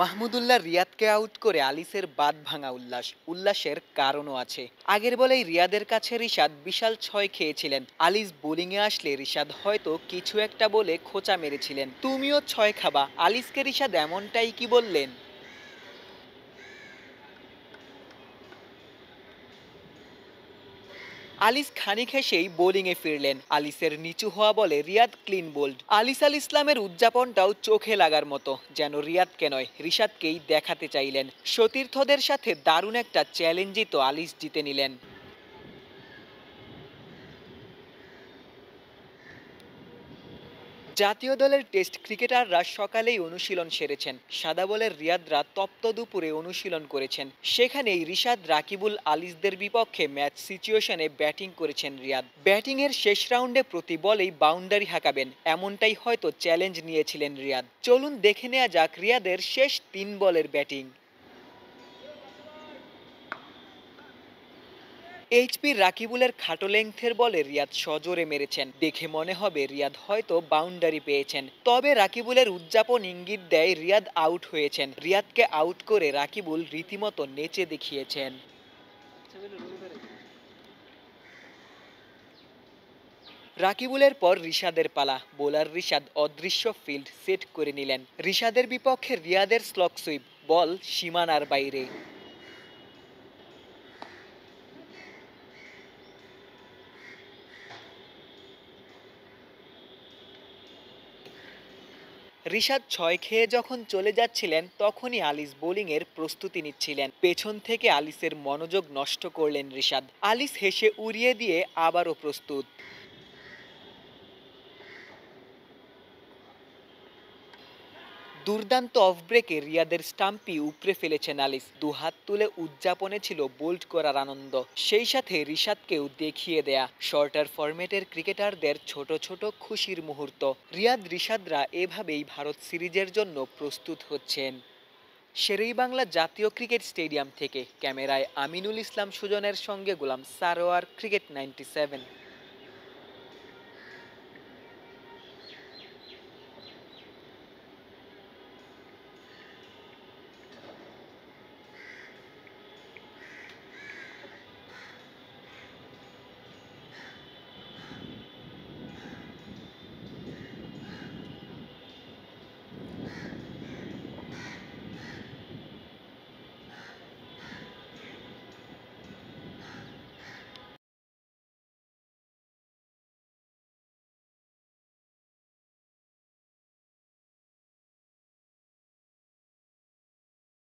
Mahmudullah রিয়াদকে out করে আলিসের বাদ ভাঙা উল্লাস উল্লাসের কারণও আছে আগের বলেই রিয়াদের কাছে রিশাদ বিশাল ছয় খেয়েছিলেন আলিস বোলিংয়ে আসলে রিশাদ হয়তো কিছু একটা বলে খোঁচা মেরেছিলেন তুমিও ছয় খাবা আলিসকে রিশাদ এমনটাই কি বললেন আলিস খানি খেসেই বোলিংয়ে ফিরলেন আলিসের নিচু হওয়া বলে রিয়াদ ক্লিন বোল্ড আলিস আল ইসলামের উদযাপনটাও চোখে লাগার মতো যেন রিয়াদকে নয় রিশাদকেই দেখাতে চাইলেন সতীর্থদের সাথে দারুণ একটা চ্যালেঞ্জই তো আলিস জিতে নিলেন জাতীয় দলের টেস্ট ক্রিকেটাররা সকালেই অনুশীলন সেরেছেন সাদা বলের রিয়াদরা তপ্ত দুপুরে অনুশীলন করেছেন সেখানেই রিশাদ রাকিবুল আলিসদের বিপক্ষে ম্যাচ সিচুয়েশনে ব্যাটিং করেছেন রিয়াদ ব্যাটিংয়ের শেষ রাউন্ডে প্রতি বলেই বাউন্ডারি হাঁকাবেন এমনটাই হয়তো চ্যালেঞ্জ নিয়েছিলেন রিয়াদ চলুন দেখে নেওয়া যাক রিয়াদের শেষ তিন বলের ব্যাটিং এইচপি রাকিবুলের খাটো লেংথের বলে রিয়াদ সজোরে মেরেছেন দেখে মনে হবে রিয়াদ হয়তো বাউন্ডারি পেয়েছেন তবে রাকিবুলের উদযাপন ইঙ্গিত দেয় রিয়াদ আউট হয়েছেন রিয়াদকে আউট করে রাকিবুল রীতিমতো নেচে দেখিয়েছেন রাকিবুলের পর রিশাদের পালা বোলার রিশাদ অদৃশ্য ফিল্ড সেট করে নিলেন রিশাদের বিপক্ষে রিয়াদের স্লক সুইপ বল সীমানার বাইরে রিশাদ ছয় খেয়ে যখন চলে যাচ্ছিলেন তখনই আলিস বোলিংয়ের প্রস্তুতি নিচ্ছিলেন পেছন থেকে আলিসের মনোযোগ নষ্ট করলেন রিশাদ আলিস হেসে উড়িয়ে দিয়ে আবারও প্রস্তুত দুর্দান্ত অফ ব্রেকে রিয়াদের স্টাম্পি উপড়ে ফেলেছে আলিস দুহাত তুলে উদযাপনে ছিল বোল্ড করার আনন্দ সেই সাথে রিশাদকেও দেখিয়ে দেয়া শর্টার ফরম্যাটের ক্রিকেটারদের ছোট ছোট খুশির মুহূর্ত রিয়াদ রিশাদরা এভাবেই ভারত সিরিজের জন্য প্রস্তুত হচ্ছেন বাংলা জাতীয় ক্রিকেট স্টেডিয়াম থেকে ক্যামেরায় আমিনুল ইসলাম সুজনের সঙ্গে Golam Sarwar cricket ninety seven